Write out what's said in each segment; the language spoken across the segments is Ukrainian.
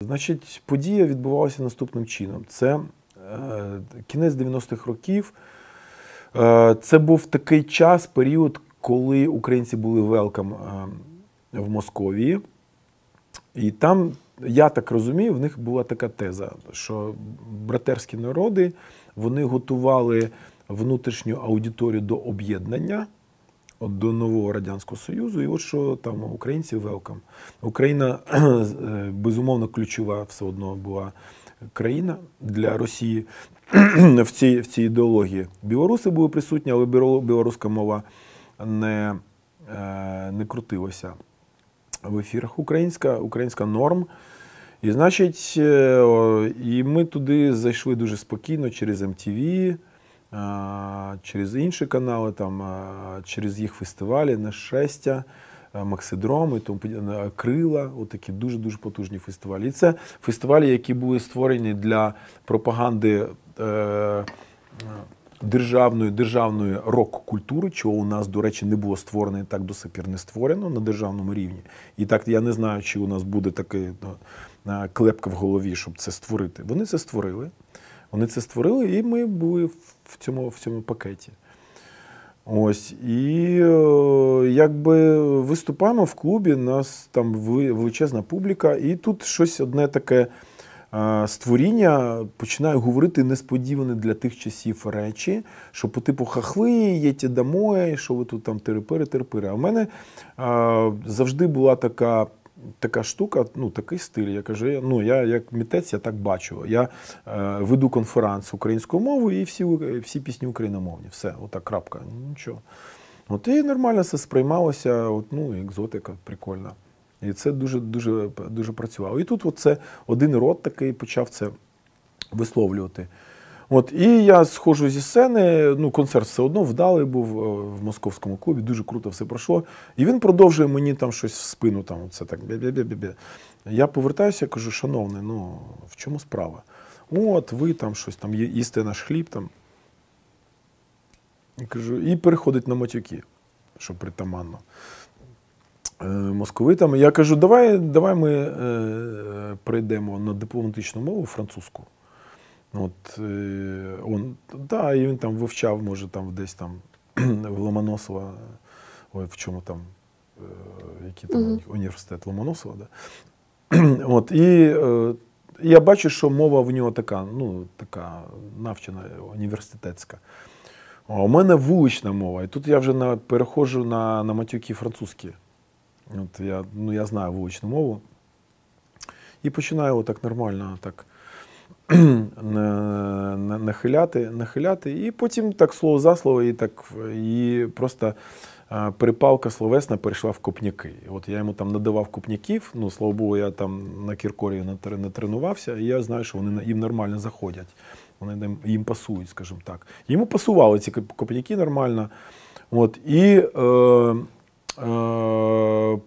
Значить, подія відбувалася наступним чином. Це е, кінець 90-х років. Е, Це був такий час, період, коли українці були велкам е, в Московії. І там, я так розумію, в них була така теза, що братерські народи вони готували внутрішню аудиторію до об'єднання от до нового радянського союзу, і от що там українці велкам. Україна е, безумовно ключова все одно була країна для Росії в цій в цій ідеології. Білоруси були присутні, але білоруська мова не е, не крутилася в ефірах. Українська, українська норм. І значить, е, і ми туди зайшли дуже спокійно через МТВ через інші канали, там, через їх фестивалі, «Нещастя», Максидром, і тому крила, отакі дуже-дуже потужні фестивалі. І це фестивалі, які були створені для пропаганди е, державної державної рок-культури, чого у нас, до речі, не було створено і так до сих не створено на державному рівні. І так я не знаю, чи у нас буде такий ну, е, клепка в голові, щоб це створити. Вони це створили. Вони це створили, і ми були в цьому в цьому пакеті. Ось. І е, якби виступаємо в клубі, у нас там величезна публіка, і тут щось одне таке е, створіння починає говорити несподіване для тих часів речі, що по типу хахви, є ті домої, що ви тут там терпири терпири А в мене е, завжди була така така штука, ну такий стиль. Я кажу, ну я як мітець, я так бачу. Я е, веду конференц українською мовою і всі всі пісні україномовні. Все, отак крапка. нічого. От і нормально все сприймалося, от, ну, екзотика, прикольна. І це дуже дуже дуже працювало. І тут от один рот такий почав це висловлювати. От, І я схожу зі сцени, ну, концерт все одно вдалий був е, в московському клубі, дуже круто все пройшло. І він продовжує мені там щось в спину, там, це так бі-бі-бі-бі. Я повертаюся і кажу, шановний, ну в чому справа? От, ви там щось там, їсте наш хліб. там. І кажу, і переходить на матюки, що притаманно. Е, московитами. Я кажу, давай давай ми е, е прийдемо на дипломатичну мову французьку. Ну, от, е, он, да, і він там вивчав, може, там десь там в Ломоносова, ой, в чому там, е, який там mm університет Ломоносова, да. От, і е, я бачу, що мова в нього така, ну, така навчена університетська. А у мене вулична мова. І тут я вже на, переходжу на на матюки французькі. От я ну, я знаю вуличну мову. І починаю отак нормально так нахиляти, нахиляти, і потім так слово за слово, і так її просто. припалка словесна перейшла в копняки. От я йому там надавав копняків, ну слава Богу, я там на Кіркорі не тренувався, і я знаю, що вони їм нормально заходять. Вони їм пасують, скажімо так. Йому пасували ці копняки нормально. От, І е, е,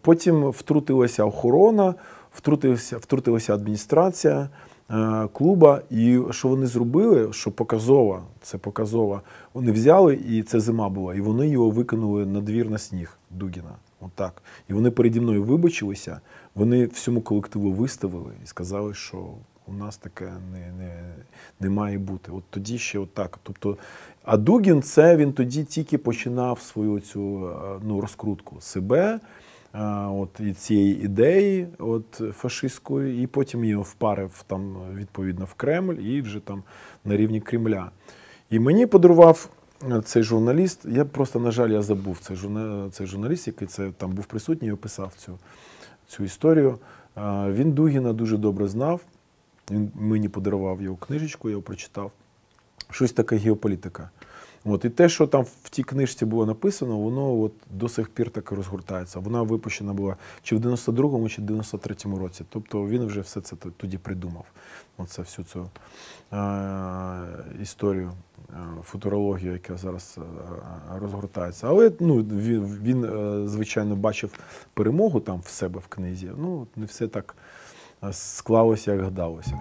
потім втрутилася охорона, втрутилася, втрутилася адміністрація. Е, клуба. І що вони зробили? Що показово, це показово, вони взяли, і це зима була, і вони його викинули на двір на сніг Дугіна. Отак. І вони переді мною вибачилися, вони всьому колективу виставили і сказали, що. У нас таке не не, не має бути. От тоді ще отак. От тобто, а Дугін це він тоді тільки починав свою цю е, ну, розкрутку себе от, І цієї ідеї от, фашистської, і потім її впарив там, відповідно в Кремль і вже там на рівні Кремля. І мені подарував е, цей журналіст. Я просто, на жаль, я забув цей журна... цей журналіст, який це там був присутній і описав цю цю історію. Він Дугіна дуже добре знав. Він мені подарував його книжечку, я його прочитав. Щось таке геополітика. От, І те, що там в тій книжці було написано, воно от до сих пір так і розгортається. Вона випущена була чи в 92-му, чи в 93-му році. Тобто він вже все це тоді придумав. Оце всю цю е, історію, е, футурологію, яка зараз е, розгортається. Але ну, він, він е, звичайно, бачив перемогу там в себе в книзі. Ну, Не все так склалося, як гадалося.